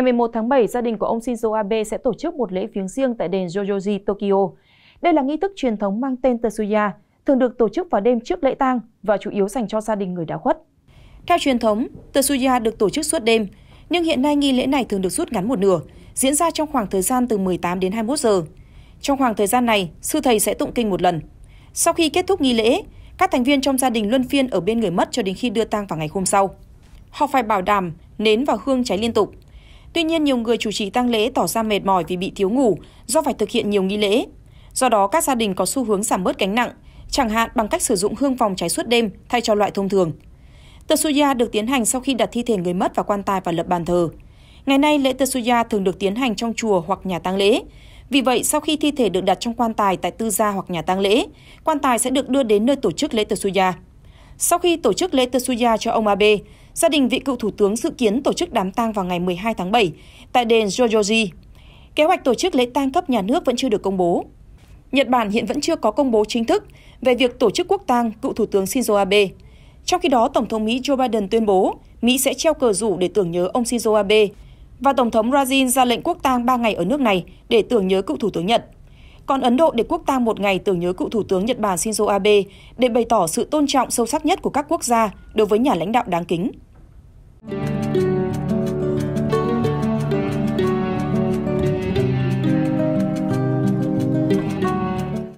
Ngày 11 tháng 7, gia đình của ông Shinzo Abe sẽ tổ chức một lễ viếng riêng tại đền Yoyoji, Tokyo. Đây là nghi thức truyền thống mang tên Tetsuya, thường được tổ chức vào đêm trước lễ tang và chủ yếu dành cho gia đình người đã khuất. Theo truyền thống, Tetsuya được tổ chức suốt đêm, nhưng hiện nay nghi lễ này thường được rút ngắn một nửa, diễn ra trong khoảng thời gian từ 18 đến 21 giờ. Trong khoảng thời gian này, sư thầy sẽ tụng kinh một lần. Sau khi kết thúc nghi lễ, các thành viên trong gia đình luân phiên ở bên người mất cho đến khi đưa tang vào ngày hôm sau. Họ phải bảo đảm nến và hương cháy liên tục, Tuy nhiên, nhiều người chủ trì tang lễ tỏ ra mệt mỏi vì bị thiếu ngủ do phải thực hiện nhiều nghi lễ. Do đó, các gia đình có xu hướng giảm bớt gánh nặng, chẳng hạn bằng cách sử dụng hương vòng cháy suốt đêm thay cho loại thông thường. Tetsuya được tiến hành sau khi đặt thi thể người mất vào quan tài và lập bàn thờ. Ngày nay, lễ Tetsuya thường được tiến hành trong chùa hoặc nhà tang lễ. Vì vậy, sau khi thi thể được đặt trong quan tài tại tư gia hoặc nhà tang lễ, quan tài sẽ được đưa đến nơi tổ chức lễ Tetsuya. Sau khi tổ chức lễ Tetsuya cho ông Abe, Gia đình vị cựu thủ tướng dự kiến tổ chức đám tang vào ngày 12 tháng 7 tại đền Jojoji. Kế hoạch tổ chức lễ tang cấp nhà nước vẫn chưa được công bố. Nhật Bản hiện vẫn chưa có công bố chính thức về việc tổ chức quốc tang cựu thủ tướng Shinzo Abe. Trong khi đó, Tổng thống Mỹ Joe Biden tuyên bố Mỹ sẽ treo cờ rủ để tưởng nhớ ông Shinzo Abe và Tổng thống Brazil ra lệnh quốc tang 3 ngày ở nước này để tưởng nhớ cựu thủ tướng Nhật. Còn Ấn Độ để quốc tang một ngày tưởng nhớ cựu Thủ tướng Nhật Bản Shinzo Abe để bày tỏ sự tôn trọng sâu sắc nhất của các quốc gia đối với nhà lãnh đạo đáng kính.